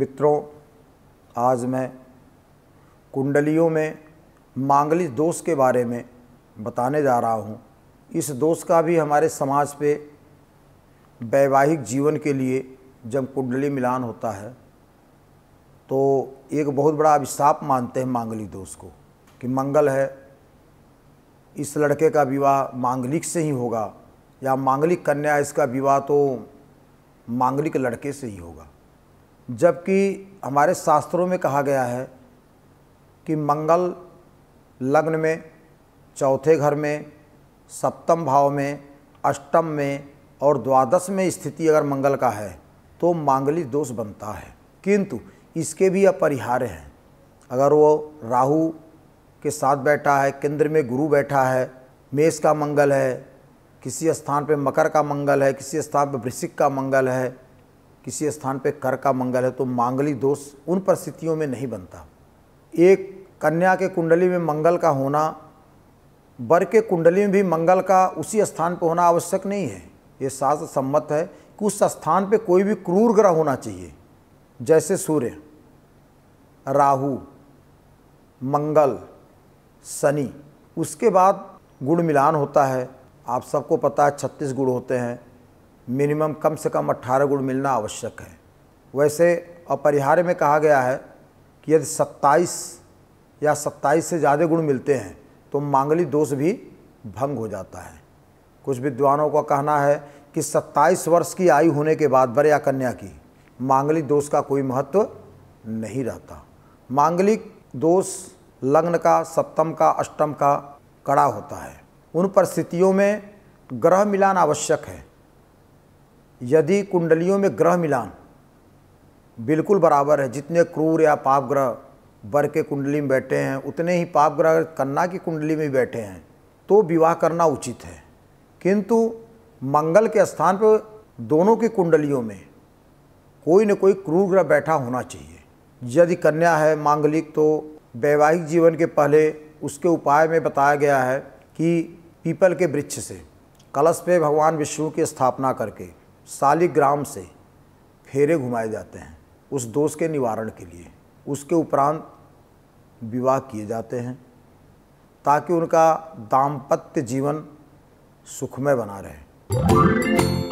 मित्रों आज मैं कुंडलियों में मांगलिक दोष के बारे में बताने जा रहा हूँ इस दोष का भी हमारे समाज पे वैवाहिक जीवन के लिए जब कुंडली मिलान होता है तो एक बहुत बड़ा अभिशाप मानते हैं मांगलिक दोष को कि मंगल है इस लड़के का विवाह मांगलिक से ही होगा या मांगलिक कन्या इसका विवाह तो मांगलिक लड़के से ही होगा जबकि हमारे शास्त्रों में कहा गया है कि मंगल लग्न में चौथे घर में सप्तम भाव में अष्टम में और द्वादश में स्थिति अगर मंगल का है तो मांगलिक दोष बनता है किंतु इसके भी अपरिहार्य हैं अगर वो राहु के साथ बैठा है केंद्र में गुरु बैठा है मेष का मंगल है किसी स्थान पर मकर का मंगल है किसी स्थान पर वृश्चिक का मंगल है किसी स्थान पे कर का मंगल है तो मांगलिक दोष उन परिस्थितियों में नहीं बनता एक कन्या के कुंडली में मंगल का होना वर के कुंडली में भी मंगल का उसी स्थान पर होना आवश्यक नहीं है ये शास्त्र सम्मत है कि उस स्थान पे कोई भी क्रूर ग्रह होना चाहिए जैसे सूर्य राहु मंगल शनि उसके बाद गुड़ मिलान होता है आप सबको पता है छत्तीस गुड़ होते हैं मिनिमम कम से कम 18 गुण मिलना आवश्यक है वैसे अपरिहार्य में कहा गया है कि यदि 27 या 27 से ज़्यादा गुण मिलते हैं तो मांगली दोष भी भंग हो जाता है कुछ विद्वानों का कहना है कि 27 वर्ष की आयु होने के बाद बर या कन्या की मांगलिक दोष का कोई महत्व नहीं रहता मांगलिक दोष लग्न का सप्तम का अष्टम का कड़ा होता है उन परिस्थितियों में ग्रह मिलान आवश्यक है यदि कुंडलियों में ग्रह मिलान बिल्कुल बराबर है जितने क्रूर या पाप ग्रह वर के कुंडली में बैठे हैं उतने ही पाप ग्रह कन्या की कुंडली में बैठे हैं तो विवाह करना उचित है किंतु मंगल के स्थान पर दोनों की कुंडलियों में कोई न कोई क्रूर ग्रह बैठा होना चाहिए यदि कन्या है मांगलिक तो वैवाहिक जीवन के पहले उसके उपाय में बताया गया है कि पीपल के वृक्ष से कलश पे भगवान विष्णु की स्थापना करके सालिग्राम से फेरे घुमाए जाते हैं उस दोष के निवारण के लिए उसके उपरांत विवाह किए जाते हैं ताकि उनका दाम्पत्य जीवन सुखमय बना रहे